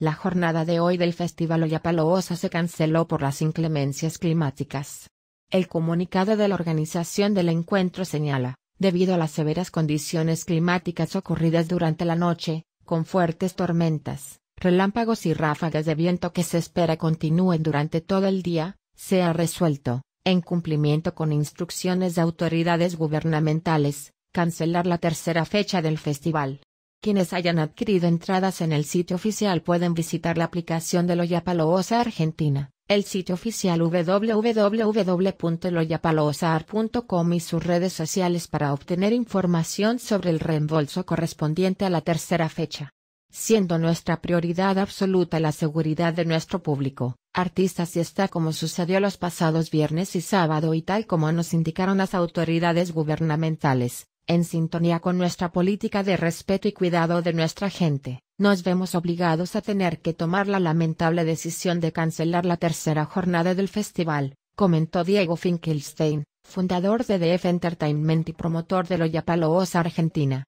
La jornada de hoy del Festival Oyapaloosa se canceló por las inclemencias climáticas. El comunicado de la organización del encuentro señala, debido a las severas condiciones climáticas ocurridas durante la noche, con fuertes tormentas, relámpagos y ráfagas de viento que se espera continúen durante todo el día, se ha resuelto, en cumplimiento con instrucciones de autoridades gubernamentales, cancelar la tercera fecha del festival. Quienes hayan adquirido entradas en el sitio oficial pueden visitar la aplicación de Loyapaloosa Argentina, el sitio oficial www.loyapaloosaar.com y sus redes sociales para obtener información sobre el reembolso correspondiente a la tercera fecha. Siendo nuestra prioridad absoluta la seguridad de nuestro público, artistas y está como sucedió los pasados viernes y sábado y tal como nos indicaron las autoridades gubernamentales, en sintonía con nuestra política de respeto y cuidado de nuestra gente, nos vemos obligados a tener que tomar la lamentable decisión de cancelar la tercera jornada del festival, comentó Diego Finkelstein, fundador de DF Entertainment y promotor de paloosa Argentina.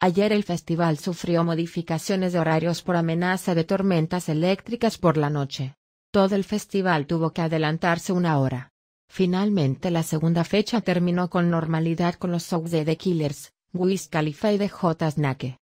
Ayer el festival sufrió modificaciones de horarios por amenaza de tormentas eléctricas por la noche. Todo el festival tuvo que adelantarse una hora. Finalmente la segunda fecha terminó con normalidad con los Sogs de The Killers, Wiz Khalifa y de J Snake.